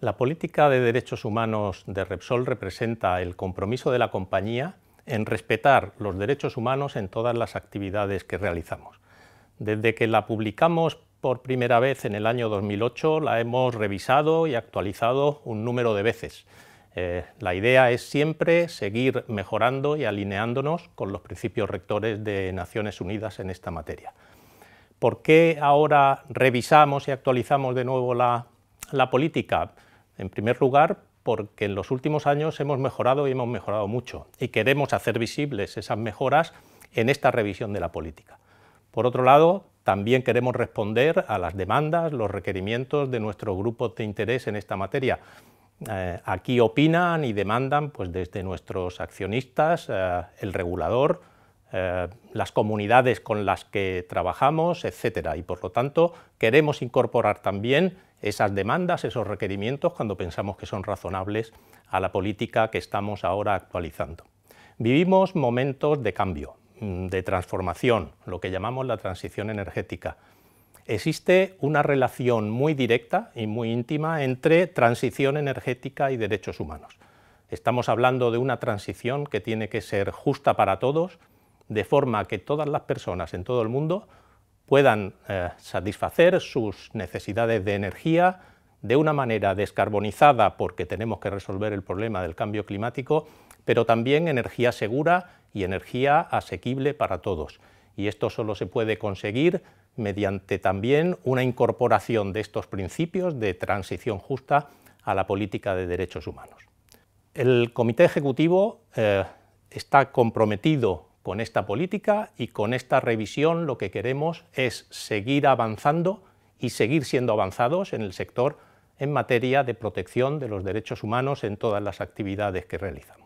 La política de derechos humanos de Repsol representa el compromiso de la compañía en respetar los derechos humanos en todas las actividades que realizamos. Desde que la publicamos por primera vez en el año 2008, la hemos revisado y actualizado un número de veces. Eh, la idea es siempre seguir mejorando y alineándonos con los principios rectores de Naciones Unidas en esta materia. ¿Por qué ahora revisamos y actualizamos de nuevo la política? En primer lugar, porque en los últimos años hemos mejorado y hemos mejorado mucho y queremos hacer visibles esas mejoras en esta revisión de la política. Por otro lado, también queremos responder a las demandas, los requerimientos de nuestro grupo de interés en esta materia. Eh, aquí opinan y demandan pues, desde nuestros accionistas, eh, el regulador, eh, las comunidades con las que trabajamos, etcétera. Y por lo tanto, queremos incorporar también esas demandas, esos requerimientos, cuando pensamos que son razonables a la política que estamos ahora actualizando. Vivimos momentos de cambio, mm, de transformación, lo que llamamos la transición energética. Existe una relación muy directa y muy íntima entre transición energética y derechos humanos. Estamos hablando de una transición que tiene que ser justa para todos, de forma que todas las personas en todo el mundo puedan eh, satisfacer sus necesidades de energía de una manera descarbonizada, porque tenemos que resolver el problema del cambio climático, pero también energía segura y energía asequible para todos. Y esto solo se puede conseguir mediante también una incorporación de estos principios de transición justa a la política de derechos humanos. El Comité Ejecutivo eh, está comprometido con esta política y con esta revisión lo que queremos es seguir avanzando y seguir siendo avanzados en el sector en materia de protección de los derechos humanos en todas las actividades que realizan.